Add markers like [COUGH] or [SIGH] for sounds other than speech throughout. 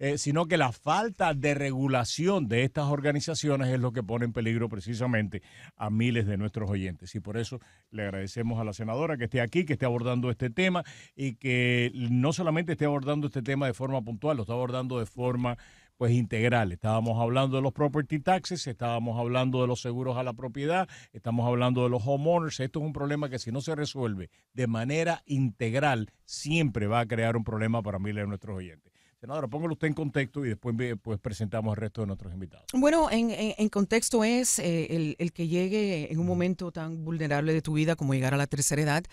Eh, sino que la falta de regulación de estas organizaciones es lo que pone en peligro precisamente a miles de nuestros oyentes. Y por eso le agradecemos a la senadora que esté aquí, que esté abordando este tema y que no solamente esté abordando este tema de forma puntual, lo está abordando de forma pues integral. Estábamos hablando de los property taxes, estábamos hablando de los seguros a la propiedad, estamos hablando de los homeowners. Esto es un problema que si no se resuelve de manera integral, siempre va a crear un problema para miles de nuestros oyentes. Senadora, póngalo usted en contexto y después pues, presentamos al resto de nuestros invitados. Bueno, en, contexto es eh, el, el, que llegue en un momento tan vulnerable de tu vida como llegar a la tercera edad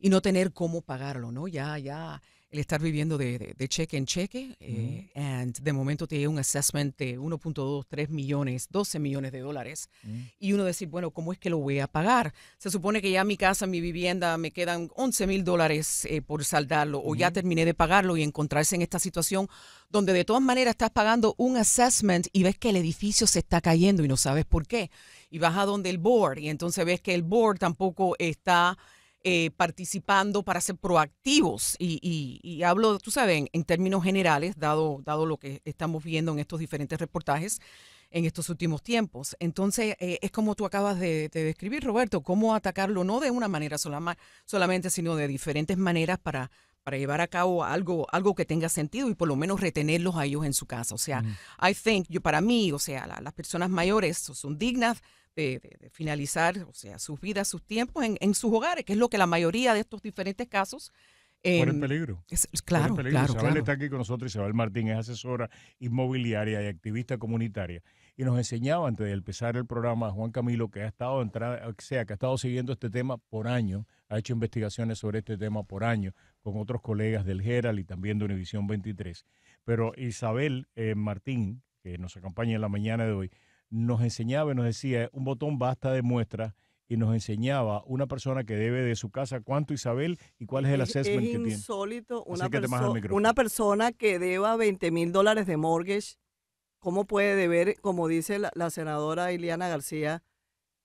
y no tener cómo pagarlo, ¿no? Ya, ya el estar viviendo de, cheque en cheque. Eh, and de momento tiene un assessment de 1.2, 3 millones, 12 millones de dólares. Mm. Y uno decir, bueno, ¿cómo es que lo voy a pagar? Se supone que ya mi casa, mi vivienda, me quedan 11 mil dólares eh, por saldarlo o ya terminé de pagarlo y encontrarse en esta situación donde de todas maneras estás pagando un assessment y ves que el edificio se está cayendo y no sabes por qué. Y vas a donde el board y entonces ves que el board tampoco está eh, participando para ser proactivos. Y, hablo, tú sabes, en, términos generales, dado, dado lo que estamos viendo en estos diferentes reportajes en estos últimos tiempos. Entonces, eh, es como tú acabas de, describir, Roberto, cómo atacarlo no de una manera solamente, sino de diferentes maneras para, para llevar a cabo algo, algo que tenga sentido y por lo menos retenerlos a ellos en su casa. O sea, I think, yo para mí, o sea, las personas mayores son dignas de, finalizar, o sea, sus vidas, sus tiempos en, sus hogares, que es lo que la mayoría de estos diferentes casos. en em, peligro. claro, claro. Isabel está aquí con nosotros, Isabel Martín es asesora inmobiliaria y activista comunitaria. Y nos enseñaba antes de empezar el programa Juan Camilo, que ha estado, sea, que ha estado siguiendo este tema por año, ha hecho investigaciones sobre este tema por año con otros colegas del GERAL y también de Univisión 23. Pero Isabel eh, Martín, que nos acompaña en la mañana de hoy, nos enseñaba y nos decía, un botón basta de muestra, y nos enseñaba una persona que debe de su casa cuánto Isabel y cuál es el assessment que tiene. Es insólito una, una persona que deba 20 mil dólares de mortgage, ¿cómo puede deber, como dice la, senadora Ileana García,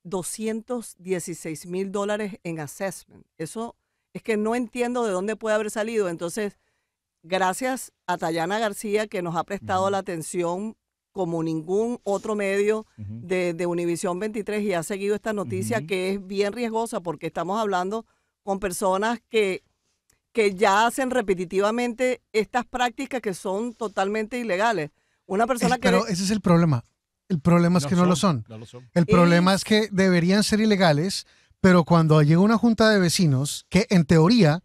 216 mil dólares en assessment? Eso es que no entiendo de dónde puede haber salido. Entonces, gracias a Tayana García que nos ha prestado la atención como ningún otro medio de, Univisión 23 y ha seguido esta noticia que es bien riesgosa porque estamos hablando con personas que, que ya hacen repetitivamente estas prácticas que son totalmente ilegales. Una persona que... Pero ese es el problema. El problema es que no lo son. El problema es que deberían ser ilegales, pero cuando llega una junta de vecinos, que en teoría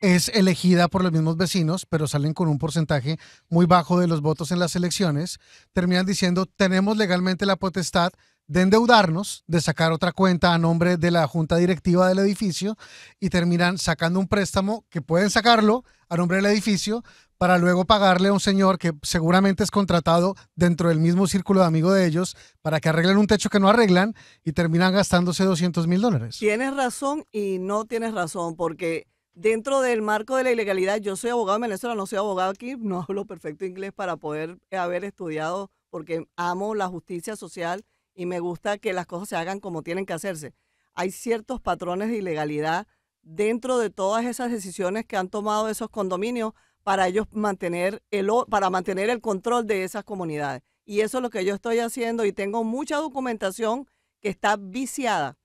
es elegida por los mismos vecinos, pero salen con un porcentaje muy bajo de los votos en las elecciones, terminan diciendo, tenemos legalmente la potestad de endeudarnos, de sacar otra cuenta a nombre de la junta directiva del edificio y terminan sacando un préstamo que pueden sacarlo a nombre del edificio para luego pagarle a un señor que seguramente es contratado dentro del mismo círculo de amigos de ellos para que arreglen un techo que no arreglan y terminan gastándose 200 mil dólares. Tienes razón y no tienes razón, porque dentro del marco de la ilegalidad, yo soy abogado en Venezuela, no soy abogado aquí, no hablo perfecto inglés para poder haber estudiado, porque amo la justicia social y me gusta que las cosas se hagan como tienen que hacerse. Hay ciertos patrones de ilegalidad dentro de todas esas decisiones que han tomado esos condominios para ellos mantener el, para mantener el control de esas comunidades. Y eso es lo que yo estoy haciendo y tengo mucha documentación que está viciada,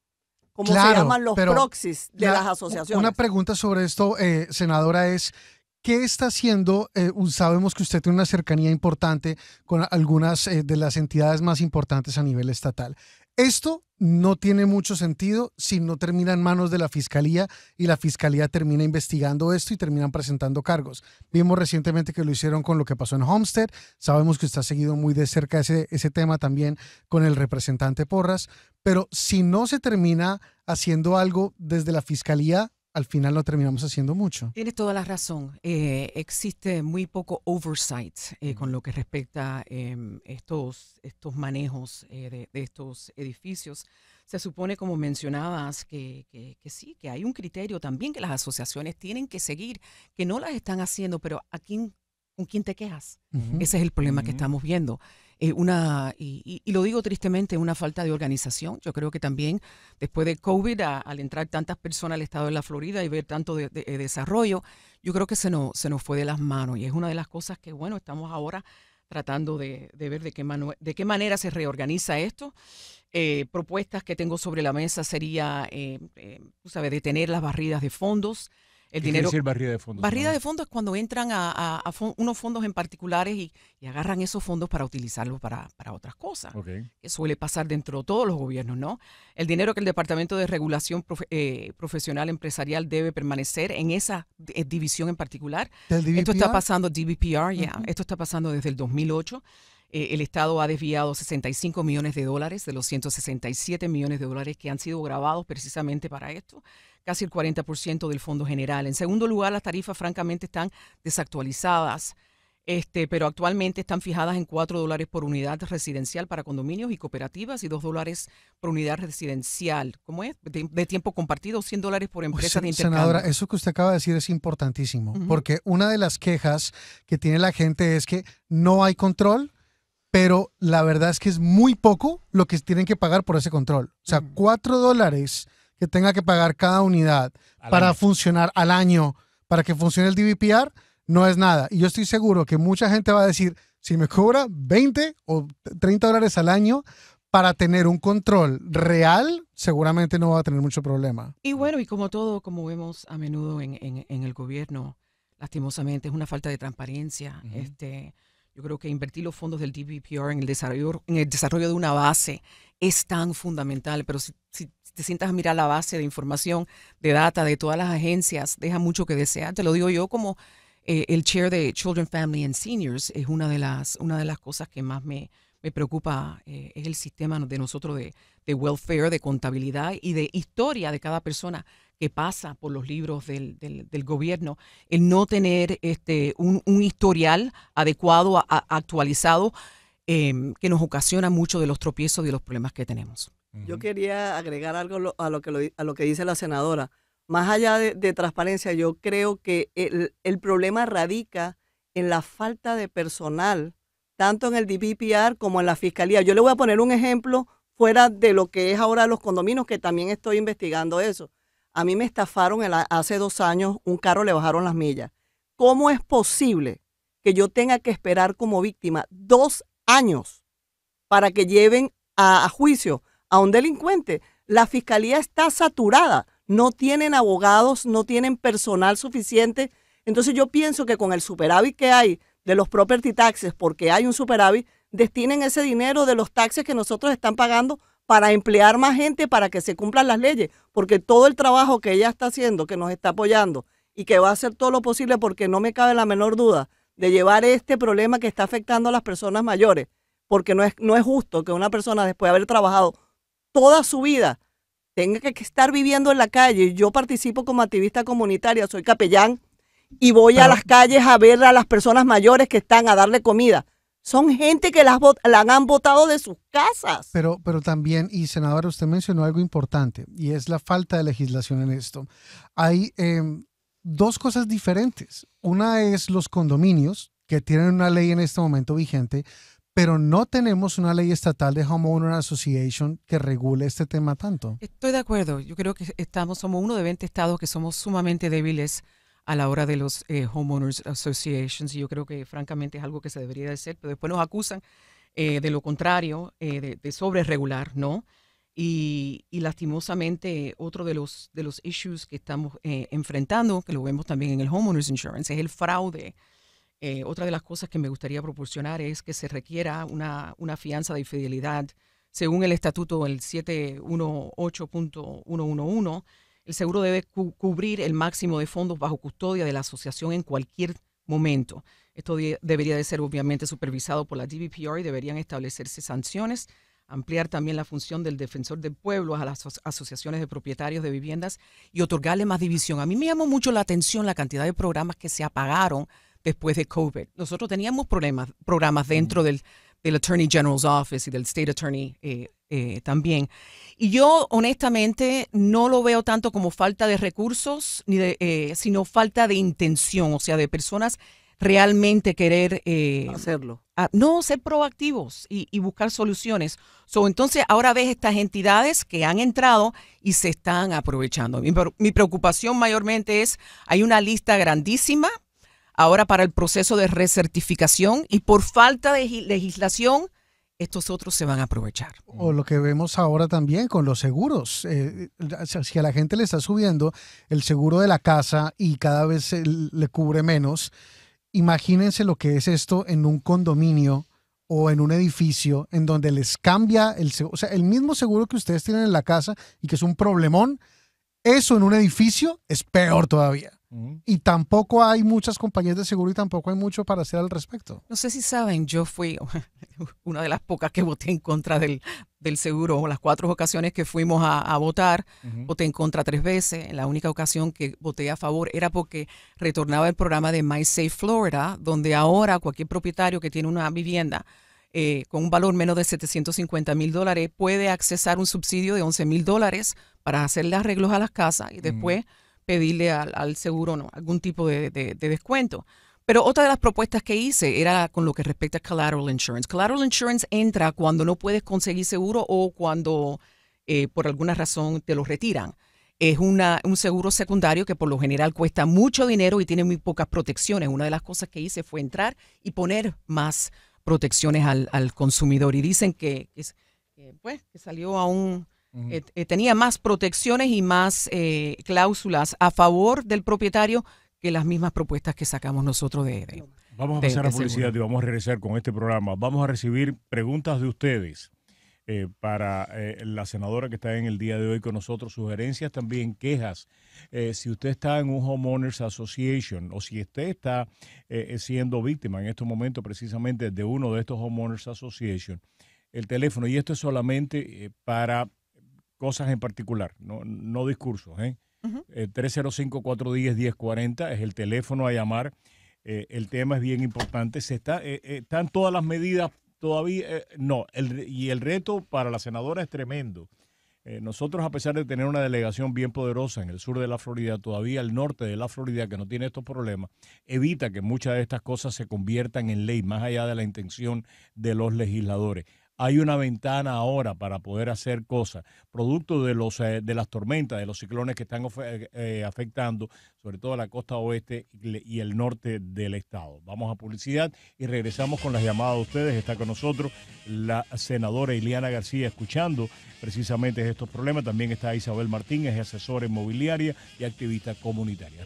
como se llaman los proxies de las asociaciones. Una pregunta sobre esto, eh, senadora, es... ¿Qué está haciendo? Eh, sabemos que usted tiene una cercanía importante con algunas eh, de las entidades más importantes a nivel estatal. Esto no tiene mucho sentido si no termina en manos de la fiscalía y la fiscalía termina investigando esto y terminan presentando cargos. Vimos recientemente que lo hicieron con lo que pasó en Homestead. Sabemos que está seguido muy de cerca ese, ese tema también con el representante Porras. Pero si no se termina haciendo algo desde la fiscalía, al final lo terminamos haciendo mucho. Tienes toda la razón. Eh, existe muy poco oversight eh, con lo que respecta a em, estos, estos manejos eh, de, estos edificios. Se supone, como mencionabas, que, sí, que hay un criterio también que las asociaciones tienen que seguir, que no las están haciendo, pero ¿a quién, ¿con quién te quejas? Ese es el problema que estamos viendo. Eh, una, y, y, lo digo tristemente, una falta de organización. Yo creo que también después de COVID, al entrar tantas personas al estado de la Florida y ver tanto de, eh, desarrollo, yo creo que se nos, se nos fue de las manos y es una de las cosas que, bueno, estamos ahora tratando de, ver de qué, de qué manera se reorganiza esto. Eh, propuestas que tengo sobre la mesa sería, tú sabes, detener las barridas de fondos, el ¿Qué dinero. Decir barrida de fondos. Barrida de fondos es cuando entran a, unos fondos en particulares y, agarran esos fondos para utilizarlos para, para otras cosas. Que suele pasar dentro de todos los gobiernos, ¿no? El dinero que el Departamento de Regulación eh, Profesional Empresarial debe permanecer en esa eh, división en particular. Esto está pasando, DBPR, ya esto está pasando desde el 2008. Eh, el Estado ha desviado 65 millones de dólares de los 167 millones de dólares que han sido grabados precisamente para esto casi el 40% del Fondo General. En segundo lugar, las tarifas francamente están desactualizadas, este, pero actualmente están fijadas en 4 dólares por unidad residencial para condominios y cooperativas y 2 dólares por unidad residencial. ¿Cómo es? De, tiempo compartido, 100 dólares por pues, empresa de intercambio. Senadora, eso que usted acaba de decir es importantísimo, porque una de las quejas que tiene la gente es que no hay control, pero la verdad es que es muy poco lo que tienen que pagar por ese control. O sea, 4 dólares que tenga que pagar cada unidad para funcionar al año, para que funcione el DVPR, no es nada. Y yo estoy seguro que mucha gente va a decir, si me cobra 20 o 30 dólares al año para tener un control real, seguramente no va a tener mucho problema. Y bueno, y como todo, como vemos a menudo en, el gobierno, lastimosamente es una falta de transparencia. este, yo creo que invertir los fondos del DVPR en el desarrollo, en el desarrollo de una base es tan fundamental, pero si, te sientas a mirar la base de información, de data, de todas las agencias, deja mucho que desear. Te lo digo yo como eh, el chair de Children, Family and Seniors, es una de las, una de las cosas que más me, preocupa, eh, es el sistema de nosotros de, welfare, de contabilidad y de historia de cada persona que pasa por los libros del, del, gobierno, el no tener este, un, historial adecuado, actualizado Em, que nos ocasiona mucho de los tropiezos y de los problemas que tenemos. Yo quería agregar algo a lo que, lo, que dice la senadora. Más allá de, transparencia, yo creo que el, problema radica en la falta de personal, tanto en el DPPR como en la fiscalía. Yo le voy a poner un ejemplo fuera de lo que es ahora los condominios, que también estoy investigando eso. A mí me estafaron hace dos años, un carro le bajaron las millas. ¿Cómo es posible que yo tenga que esperar como víctima dos años para que lleven a, juicio a un delincuente. La fiscalía está saturada, no tienen abogados, no tienen personal suficiente. Entonces yo pienso que con el superávit que hay de los property taxes, porque hay un superávit, destinen ese dinero de los taxes que nosotros están pagando para emplear más gente para que se cumplan las leyes, porque todo el trabajo que ella está haciendo, que nos está apoyando y que va a hacer todo lo posible, porque no me cabe la menor duda de llevar este problema que está afectando a las personas mayores, porque no es, no es justo que una persona después de haber trabajado toda su vida tenga que estar viviendo en la calle. Yo participo como activista comunitaria, soy capellán y voy a las calles a ver a las personas mayores que están a darle comida. Son gente que las, la han votado de sus casas. Pero, pero también, y senador, usted mencionó algo importante, y es la falta de legislación en esto. Hay em, dos cosas diferentes. Una es los condominios, que tienen una ley en este momento vigente, pero no tenemos una ley estatal de Homeowner Association que regule este tema tanto. Estoy de acuerdo. Yo creo que estamos, somos uno de 20 estados que somos sumamente débiles a la hora de los eh, Homeowners Associations y yo creo que francamente es algo que se debería de hacer, pero después nos acusan eh, de lo contrario, eh, de, de sobre regular, ¿no? Y, lastimosamente, otro de los, de los issues que estamos eh, enfrentando, que lo vemos también en el homeowners insurance, es el fraude. Eh, otra de las cosas que me gustaría proporcionar es que se requiera una, fianza de fidelidad según el estatuto el 718.111. El seguro debe cubrir el máximo de fondos bajo custodia de la asociación en cualquier momento. Esto debería de ser obviamente supervisado por la DVPR y deberían establecerse sanciones ampliar también la función del defensor del pueblo a las asociaciones de propietarios de viviendas y otorgarle más división. A mí me llamó mucho la atención la cantidad de programas que se apagaron después de COVID. Nosotros teníamos problemas, programas dentro del, Attorney General's Office y del State Attorney eh, eh, también. Y yo honestamente no lo veo tanto como falta de recursos, ni de, eh, sino falta de intención, o sea, de personas realmente querer eh, hacerlo. no, ser proactivos y, buscar soluciones. entonces, ahora ves estas entidades que han entrado y se están aprovechando. Mi, preocupación mayormente es, hay una lista grandísima ahora para el proceso de recertificación y por falta de legislación, estos otros se van a aprovechar. O lo que vemos ahora también con los seguros. Eh, si a la gente le está subiendo el seguro de la casa y cada vez le cubre menos, Imagínense lo que es esto en un condominio o en un edificio en donde les cambia el seguro, o sea, el mismo seguro que ustedes tienen en la casa y que es un problemón, eso en un edificio es peor todavía. Y tampoco hay muchas compañías de seguro y tampoco hay mucho para hacer al respecto. No sé si saben, yo fui [LAUGHS] una de las pocas que voté en contra del, del seguro. Las cuatro ocasiones que fuimos a, votar, voté en contra tres veces. La única ocasión que voté a favor era porque retornaba el programa de My Safe Florida, donde ahora cualquier propietario que tiene una vivienda eh, con un valor menos de 750 mil dólares puede accesar un subsidio de 11 mil dólares para hacerle arreglos a las casas y mm. después pedirle al, seguro ¿no? algún tipo de, descuento. Pero otra de las propuestas que hice era con lo que respecta a collateral insurance. Collateral insurance entra cuando no puedes conseguir seguro o cuando eh, por alguna razón te lo retiran es un seguro secundario que por lo general cuesta mucho dinero y tiene muy pocas protecciones. Una de las cosas que hice fue entrar y poner más protecciones al, al consumidor. Y dicen que, que, pues, que salió aún, eh, eh, tenía más protecciones y más eh, cláusulas a favor del propietario que las mismas propuestas que sacamos nosotros de, Vamos a pasar a publicidad y vamos a regresar con este programa. Vamos a recibir preguntas de ustedes. Eh, para eh, la senadora que está en el día de hoy con nosotros, sugerencias también, quejas. Eh, si usted está en un Homeowners Association o si usted está siendo víctima en este momentos precisamente de uno de estos Homeowners Association, el teléfono, y esto es solamente para cosas en particular, no, no discursos. ¿eh? 305-410-1040 es el teléfono a llamar. el tema es bien importante. Se está, están todas las medidas todavía eh, no. y el reto para la senadora es tremendo. Eh, nosotros, a pesar de tener una delegación bien poderosa en el sur de la Florida, todavía el norte de la Florida, que no tiene estos problemas, evita que muchas de estas cosas se conviertan en ley, más allá de la intención de los legisladores hay una ventana ahora para poder hacer cosas, producto de, los, eh, de las tormentas, de los ciclones que están eh, eh, afectando, sobre todo la costa oeste y el norte del estado. Vamos a publicidad y regresamos con las llamadas de ustedes. Está con nosotros la senadora Ileana García escuchando precisamente estos problemas. También está Isabel Martín, es asesora inmobiliaria y activista comunitaria.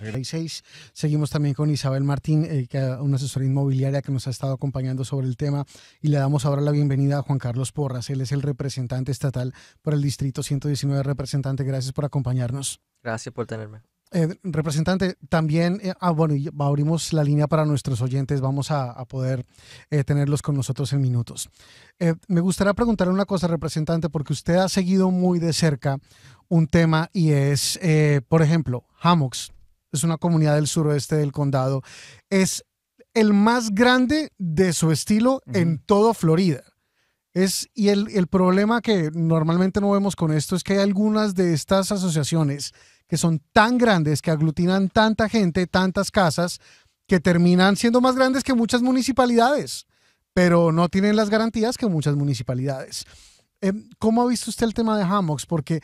Seguimos también con Isabel Martín, que una asesora inmobiliaria que nos ha estado acompañando sobre el tema y le damos ahora la bienvenida a Juan Carlos Porras. Él es el representante estatal por el Distrito 119. Representante, gracias por acompañarnos. Gracias por tenerme. Eh, representante, también, eh, ah, bueno, abrimos la línea para nuestros oyentes, vamos a, poder eh, tenerlos con nosotros en minutos. me gustaría preguntarle una cosa, representante, porque usted ha seguido muy de cerca un tema y es, por ejemplo, Hamox, es una comunidad del suroeste del condado, es el más grande de su estilo en todo Florida. Es, y el, el problema que normalmente no vemos con esto es que hay algunas de estas asociaciones que son tan grandes, que aglutinan tanta gente, tantas casas, que terminan siendo más grandes que muchas municipalidades, pero no tienen las garantías que muchas municipalidades. Em, ¿Cómo ha visto usted el tema de hammocks? Porque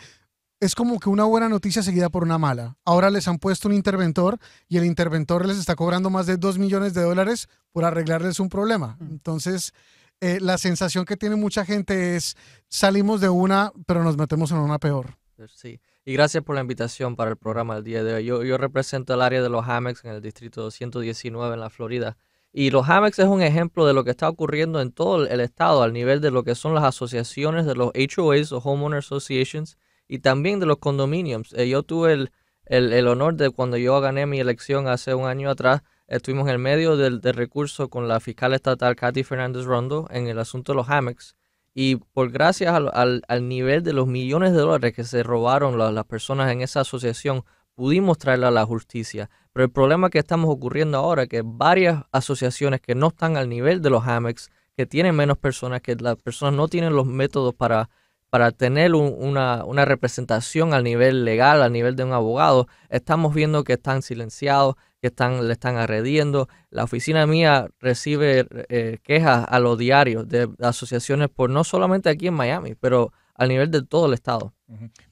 es como que una buena noticia seguida por una mala. Ahora les han puesto un interventor y el interventor les está cobrando más de 2 millones de dólares por arreglarles un problema. Mm. Entonces, eh, la sensación que tiene mucha gente es salimos de una, pero nos metemos en una peor. Pues sí, y gracias por la invitación para el programa del día de hoy. Yo, yo represento el área de los Hamex en el distrito 219 en la Florida. Y los Hamex es un ejemplo de lo que está ocurriendo en todo el estado al nivel de lo que son las asociaciones de los HOAs o Homeowner Associations y también de los condominiums. Eh, yo tuve el, el, el honor de cuando yo gané mi elección hace un año atrás, Estuvimos en el medio del, recurso con la fiscal estatal Katy Fernández Rondo en el asunto de los hamex Y por gracias al, nivel de los millones de dólares que se robaron las personas en esa asociación, pudimos traerla a la justicia. Pero el problema que estamos ocurriendo ahora es que varias asociaciones que no están al nivel de los hamex que tienen menos personas, que las personas no tienen los métodos para, para tener una, una representación al nivel legal, a nivel de un abogado, estamos viendo que están silenciados, que están, le están arrediendo La oficina mía recibe eh, quejas a los diarios de asociaciones por no solamente aquí en Miami, pero a nivel de todo el estado.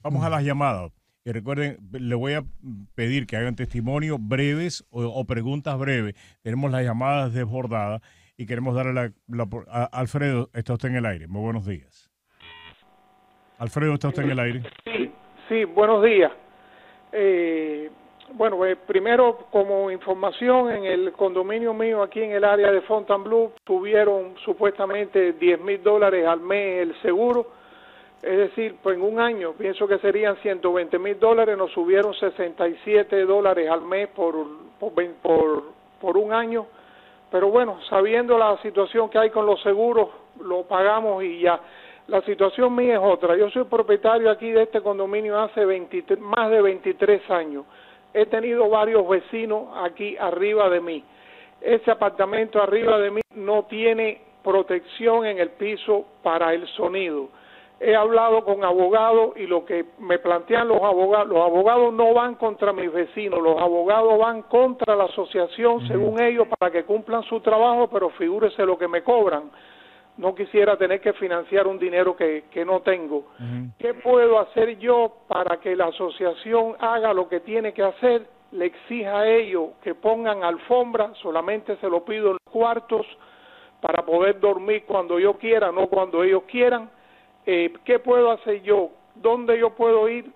Vamos a las llamadas. Y recuerden, le voy a pedir que hagan testimonios breves o, preguntas breves. Tenemos las llamadas desbordadas y queremos darle la, Alfredo, está usted en el aire. Muy buenos días. Alfredo, está usted en el aire. Sí, sí, buenos días. Eh, bueno, eh, primero como información, en el condominio mío aquí en el área de Fontainebleau tuvieron supuestamente 10 mil dólares al mes el seguro, es decir, pues en un año, pienso que serían 120 mil dólares, nos subieron 67 dólares al mes por, por, un año, pero bueno, sabiendo la situación que hay con los seguros, lo pagamos y ya. La situación mía es otra. Yo soy propietario aquí de este condominio hace más de 23 años he tenido varios vecinos aquí arriba de mí. Ese apartamento arriba de mí no tiene protección en el piso para el sonido. He hablado con abogados y lo que me plantean los abogados, los abogados no van contra mis vecinos, los abogados van contra la asociación, según ellos, para que cumplan su trabajo, pero figúrese lo que me cobran no quisiera tener que financiar un dinero que, no tengo. ¿Qué puedo hacer yo para que la asociación haga lo que tiene que hacer? Le exija a ellos que pongan alfombra, solamente se lo pido en los cuartos para poder dormir cuando yo quiera, no cuando ellos quieran. Eh, ¿Qué puedo hacer yo? ¿Dónde yo puedo ir?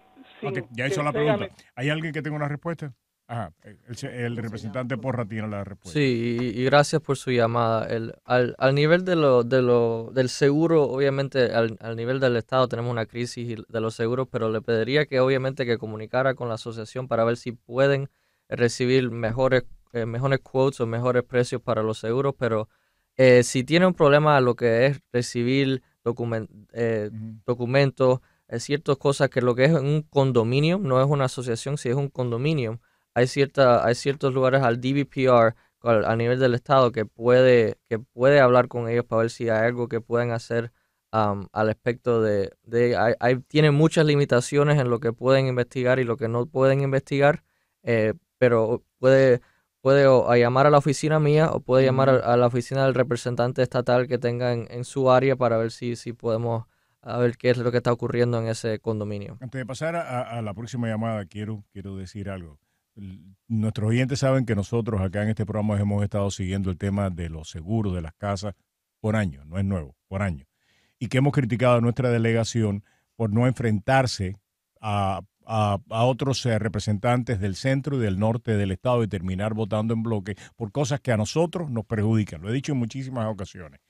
ya hizo la pregunta. ¿Hay alguien que tenga una respuesta? Ajá, el, representante Porra tiene la respuesta. Sí, y, gracias por su llamada. El, al, nivel de lo, de lo, del seguro, obviamente, al, nivel del Estado tenemos una crisis de los seguros, pero le pediría que obviamente que comunicara con la asociación para ver si pueden recibir mejores, eh, mejores quotes o mejores precios para los seguros, pero eh, si tiene un problema lo que es recibir eh, documentos, ciertas cosas que lo que es un condominio, no es una asociación, si es un condominio, hay, cierta, hay ciertos lugares al DBPR a nivel del estado que puede, que puede hablar con ellos para ver si hay algo que pueden hacer al respecto de, hay, muchas limitaciones en lo que pueden investigar y lo que no pueden investigar, eh, pero puede, puede llamar a la oficina mía o puede llamar a, la oficina del representante estatal que tenga en, su área para ver si, si podemos a ver qué es lo que está ocurriendo en ese condominio. Antes de pasar a, a la próxima llamada, quiero, quiero decir algo nuestros oyentes saben que nosotros acá en este programa hemos estado siguiendo el tema de los seguros de las casas por año, no es nuevo, por año, y que hemos criticado a nuestra delegación por no enfrentarse a, otros eh, representantes del centro y del norte del estado y terminar votando en bloque por cosas que a nosotros nos perjudican. Lo he dicho en muchísimas ocasiones.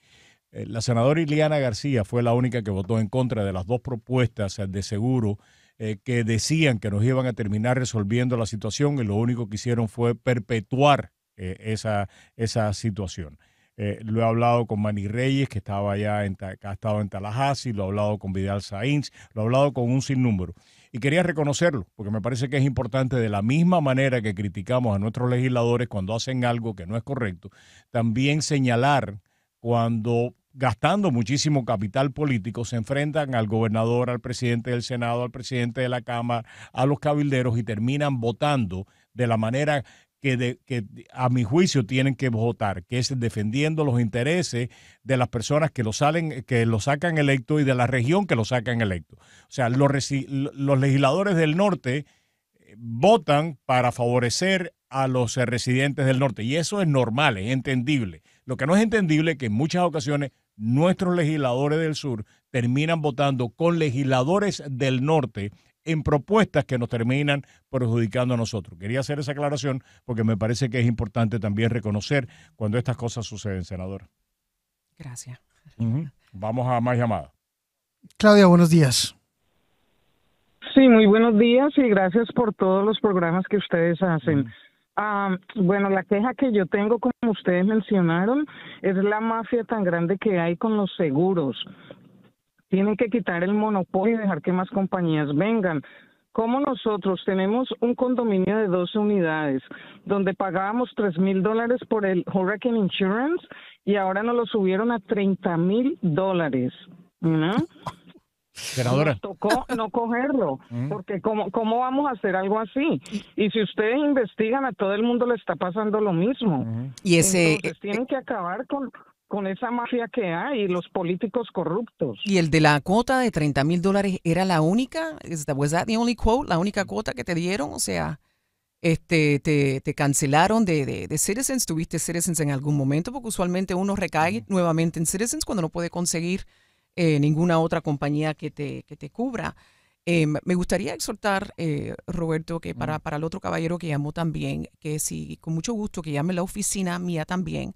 Eh, la senadora Iliana García fue la única que votó en contra de las dos propuestas eh, de seguro eh, que decían que nos iban a terminar resolviendo la situación y lo único que hicieron fue perpetuar eh, esa, esa situación. Eh, lo he hablado con Manny Reyes, que estaba allá que ha estado en Tallahassee, lo he hablado con Vidal Sainz, lo he hablado con un sinnúmero. Y quería reconocerlo, porque me parece que es importante, de la misma manera que criticamos a nuestros legisladores cuando hacen algo que no es correcto, también señalar cuando gastando muchísimo capital político, se enfrentan al gobernador, al presidente del Senado, al presidente de la Cámara, a los cabilderos y terminan votando de la manera que, a mi juicio tienen que votar, que es defendiendo los intereses de las personas que lo salen, que lo sacan electo y de la región que lo sacan electo. O sea, los, los legisladores del norte eh, votan para favorecer a los residentes del norte y eso es normal, es entendible. Lo que no es entendible es que en muchas ocasiones nuestros legisladores del sur terminan votando con legisladores del norte en propuestas que nos terminan perjudicando a nosotros. Quería hacer esa aclaración porque me parece que es importante también reconocer cuando estas cosas suceden, senador. Gracias. Vamos a más llamadas. Claudia, buenos días. Sí, muy buenos días y gracias por todos los programas que ustedes hacen. Mm. Ah, bueno, la queja que yo tengo, como ustedes mencionaron, es la mafia tan grande que hay con los seguros. Tienen que quitar el monopolio y dejar que más compañías vengan. Como nosotros tenemos un condominio de 12 unidades donde pagábamos 3 mil dólares por el Hurricane Insurance y ahora nos lo subieron a 30 mil dólares. ¿no? tocó no cogerlo, mm. porque ¿cómo, ¿cómo vamos a hacer algo así? Y si ustedes investigan, a todo el mundo le está pasando lo mismo. Y ese... Eh, tienen que acabar con, con esa mafia que hay y los políticos corruptos. ¿Y el de la cuota de 30 mil dólares era la única? ¿Was that the only quote? ¿La única cuota que te dieron? O sea, este, te, te cancelaron de, de, de, Citizens. ¿Tuviste Citizens en algún momento? Porque usualmente uno recae nuevamente en Citizens cuando no puede conseguir eh, ninguna otra compañía que te, que te cubra. Eh, me gustaría exhortar, eh, Roberto, que para, mm. para el otro caballero que llamó también, que si con mucho gusto que llame la oficina mía también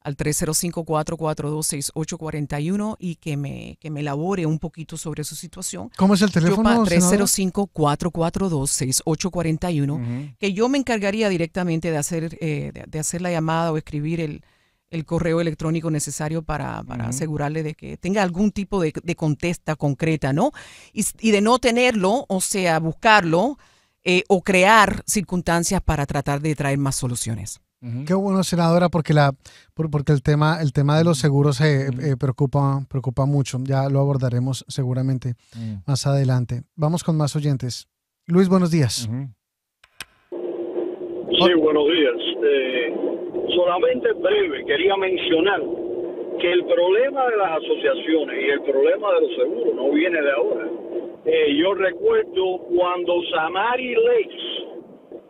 al 305-442-6841 y que me, que me elabore un poquito sobre su situación. ¿Cómo es el teléfono? 305-442-6841, que yo me encargaría directamente de hacer, de hacer la llamada o escribir el, el correo electrónico necesario para, asegurarle de que tenga algún tipo de, contesta concreta, ¿no? Y, de no tenerlo, o sea, buscarlo eh, o crear circunstancias para tratar de traer más soluciones. Qué bueno, senadora, porque la porque el tema el tema de los seguros eh, eh preocupa preocupa mucho. Ya lo abordaremos seguramente mm. más adelante. Vamos con más oyentes. Luis, buenos días. Sí, buenos días. Eh, solamente breve, quería mencionar que el problema de las asociaciones y el problema de los seguros no viene de ahora. Eh, yo recuerdo cuando Samari Leix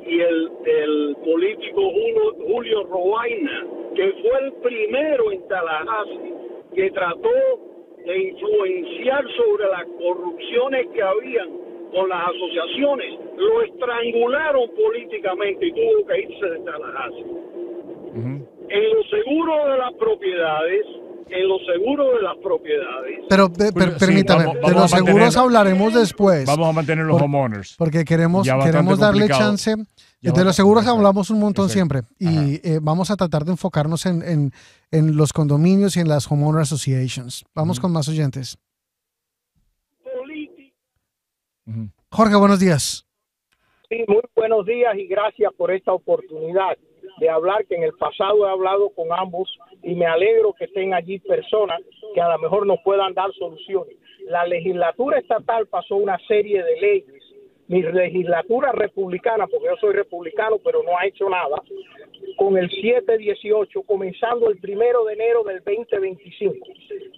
y el, político Julio, Robaina, que fue el primero en Tallahassee que trató de influenciar sobre las corrupciones que habían con las asociaciones, lo estrangularon políticamente y tuvo que irse de Tallahassee en los seguros de las propiedades, en los seguros de las propiedades. Pero permítame, de los seguros hablaremos después. Vamos a mantener los homeowners. Porque queremos, queremos darle chance. de los seguros hablamos un montón siempre y eh, vamos a tratar de enfocarnos en, los condominios y en las homeowner associations. Vamos con más oyentes. Jorge, buenos días. Sí, muy buenos días y gracias por esta oportunidad de hablar, que en el pasado he hablado con ambos y me alegro que estén allí personas que a lo mejor nos puedan dar soluciones. La legislatura estatal pasó una serie de leyes mi legislatura republicana, porque yo soy republicano, pero no ha hecho nada, con el 718, comenzando el primero de enero del 2025.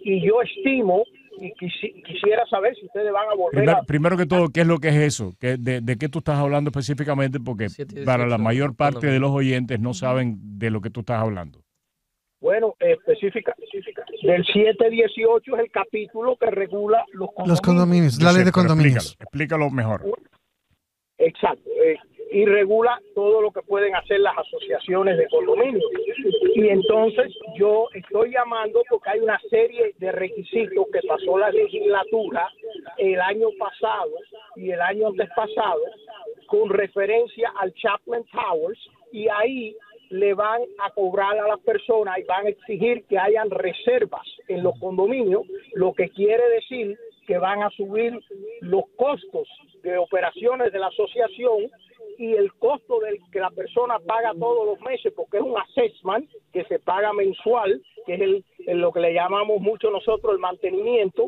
Y yo estimo y quisiera saber si ustedes van a volver. Primero, que todo, ¿qué es lo que es eso? de, qué tú estás hablando específicamente? Porque para la mayor parte de los oyentes no saben de lo que tú estás hablando. Bueno, específica, el Del 718 es el capítulo que regula los condominios. la ley de condominios. Explícalo, mejor. Exacto. Eh, y regula todo lo que pueden hacer las asociaciones de condominios. Y entonces yo estoy llamando porque hay una serie de requisitos que pasó la legislatura el año pasado y el año antes pasado con referencia al Chapman Towers y ahí le van a cobrar a las personas y van a exigir que hayan reservas en los condominios, lo que quiere decir que van a subir los costos de operaciones de la asociación y el costo del que la persona paga todos los meses, porque es un assessment que se paga mensual, que es lo que le llamamos mucho nosotros el mantenimiento,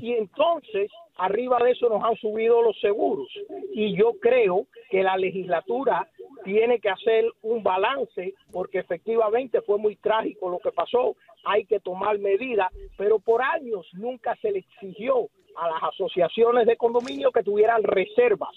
y entonces arriba de eso nos han subido los seguros. Y yo creo que la legislatura tiene que hacer un balance, porque efectivamente fue muy trágico lo que pasó, hay que tomar medidas, pero por años nunca se le exigió a las asociaciones de condominio que tuvieran reservas.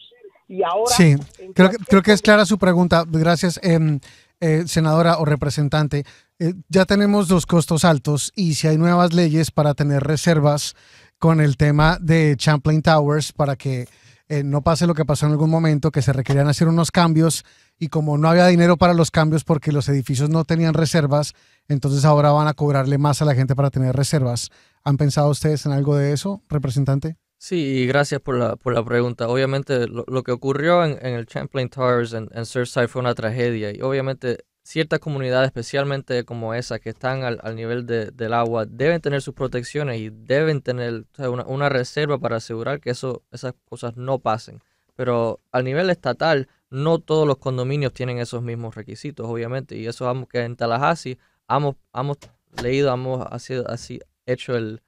Sí, creo que, creo que es clara su pregunta. Gracias, em, eh, senadora o representante. Eh, ya tenemos los costos altos y si hay nuevas leyes para tener reservas con el tema de Champlain Towers para que eh, no pase lo que pasó en algún momento, que se requerían hacer unos cambios y como no había dinero para los cambios porque los edificios no tenían reservas, entonces ahora van a cobrarle más a la gente para tener reservas. ¿Han pensado ustedes en algo de eso, representante? Sí, y gracias por la, por la pregunta. Obviamente lo, que ocurrió en, el Champlain Towers en, en Surfside fue una tragedia y obviamente ciertas comunidades, especialmente como esa, que están al, nivel del agua, deben tener sus protecciones y deben tener una, reserva para asegurar que eso, esas cosas no pasen. Pero al nivel estatal, no todos los condominios tienen esos mismos requisitos, obviamente. Y eso vamos que en Tallahassee hemos, hemos leído, hemos así, hecho el,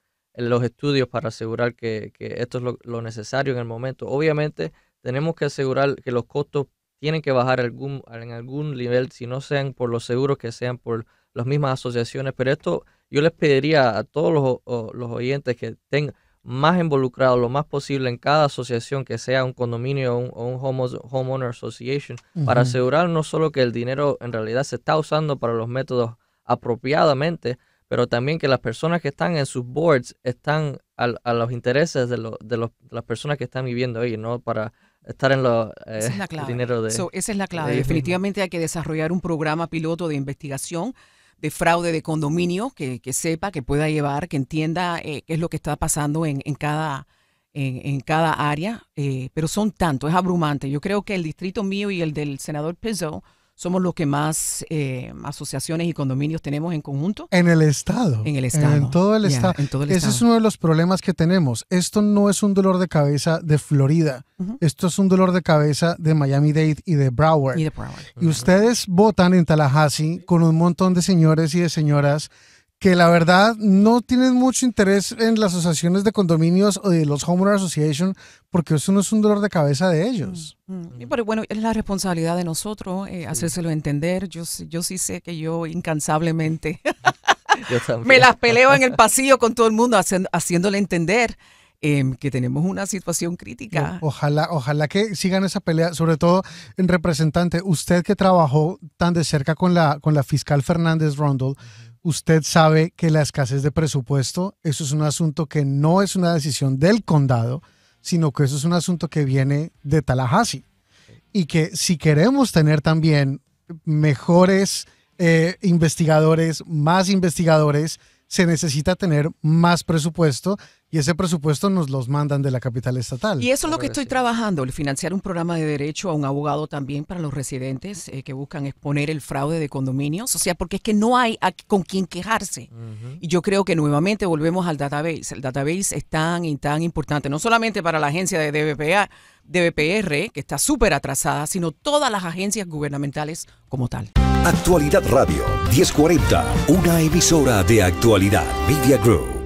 los estudios para asegurar que, esto es lo, necesario en el momento. Obviamente tenemos que asegurar que los costos tienen que bajar algún, en algún nivel, si no sean por los seguros, que sean por las mismas asociaciones, pero esto yo les pediría a todos los, oyentes que estén más involucrados lo más posible en cada asociación, que sea un condominio o un, homeowner association, para asegurar no solo que el dinero en realidad se está usando para los métodos apropiadamente, pero también que las personas que están en sus boards están a los intereses de, las personas que están viviendo ahí, ¿no? Para estar en los dinero de... eso eh, esa es la clave. Definitivamente hay que desarrollar un programa piloto de investigación de fraude de condominio que, sepa, que pueda llevar, que entienda eh, qué es lo que está pasando en, cada... En, cada área, eh, pero son tantos, es abrumante. Yo creo que el distrito mío y el del senador Pizzo, somos los que más eh, asociaciones y condominios tenemos en conjunto. En el Estado. En el Estado. En, todo el, estado. Ese es uno de los problemas que tenemos. Esto no es un dolor de cabeza de Florida. Esto es un dolor de cabeza de Miami Dade y de Broward. Y de Broward. Y ustedes votan en Tallahassee con un montón de señores y de señoras que la verdad no tienen mucho interés en las asociaciones de condominios o de los Homeowner Association porque eso no es un dolor de cabeza de ellos. Mm, mm. Pero bueno, es la responsabilidad de nosotros eh, hacérselo entender. Yo, yo sí sé que yo incansablemente [LAUGHS] me las peleo en el pasillo con todo el mundo haciéndole entender. Em, que tenemos una situación crítica. Ojalá, ojalá que sigan esa pelea, sobre todo en representante, usted que trabajó tan de cerca con la, con la fiscal Fernández Rundle, usted sabe que la escasez de presupuesto, eso es un asunto que no es una decisión del condado, sino que eso es un asunto que viene de Tallahassee. Y que si queremos tener también mejores eh, investigadores, más investigadores, se necesita tener más presupuesto y ese presupuesto nos los mandan de la capital estatal. Y eso es lo que estoy trabajando, el financiar un programa de derecho a un abogado también para los residentes eh, que buscan exponer el fraude de condominios, o sea, porque es que no hay con quien quejarse. Y yo creo que nuevamente volvemos al database. El database es tan y tan importante, no solamente para la agencia de DBPA, DBPR, que está súper atrasada, sino todas las agencias gubernamentales como tal. Actualidad Radio 1040, una emisora de actualidad Media Group.